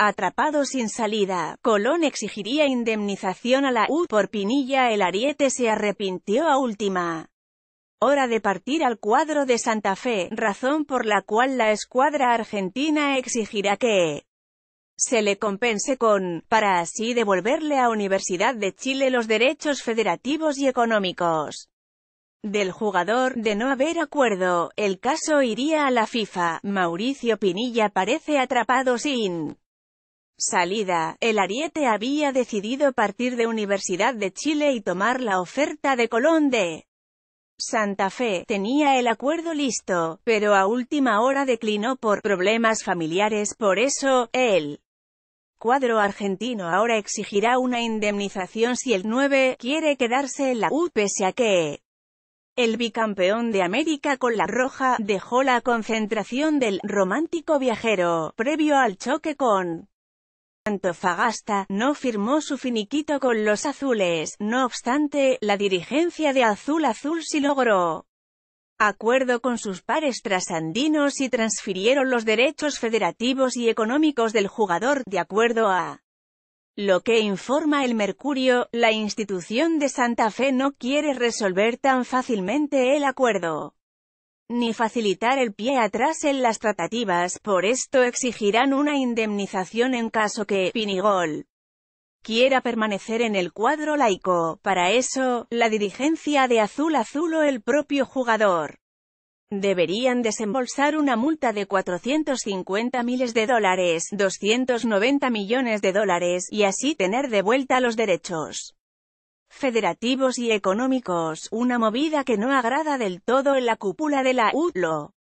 Atrapado sin salida, Colón exigiría indemnización a la U por Pinilla. El ariete se arrepintió a última hora de partir al cuadro de Santa Fe, razón por la cual la escuadra argentina exigirá que se le compense con, para así devolverle a Universidad de Chile los derechos federativos y económicos del jugador, de no haber acuerdo, el caso iría a la FIFA, Mauricio Pinilla parece atrapado sin salida, el ariete había decidido partir de Universidad de Chile y tomar la oferta de Colón de Santa Fe. Tenía el acuerdo listo, pero a última hora declinó por problemas familiares, por eso, el cuadro argentino ahora exigirá una indemnización si el 9 quiere quedarse en la U pese a que el bicampeón de América con la roja, dejó la concentración del «romántico viajero», previo al choque con Fagasta, no firmó su finiquito con los azules, no obstante, la dirigencia de Azul Azul sí logró acuerdo con sus pares trasandinos y transfirieron los derechos federativos y económicos del jugador, de acuerdo a lo que informa el Mercurio, la institución de Santa Fe no quiere resolver tan fácilmente el acuerdo ni facilitar el pie atrás en las tratativas, por esto exigirán una indemnización en caso que Pinigol quiera permanecer en el cuadro laico. Para eso, la dirigencia de Azul Azul o el propio jugador deberían desembolsar una multa de 450 miles de dólares, 290 millones de dólares, y así tener de vuelta los derechos federativos y económicos, una movida que no agrada del todo en la cúpula de la ULO,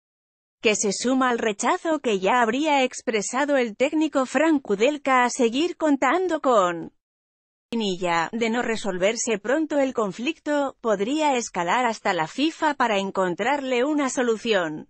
que se suma al rechazo que ya habría expresado el técnico Frank Kudelka a seguir contando con Pinilla, de no resolverse pronto el conflicto, podría escalar hasta la FIFA para encontrarle una solución.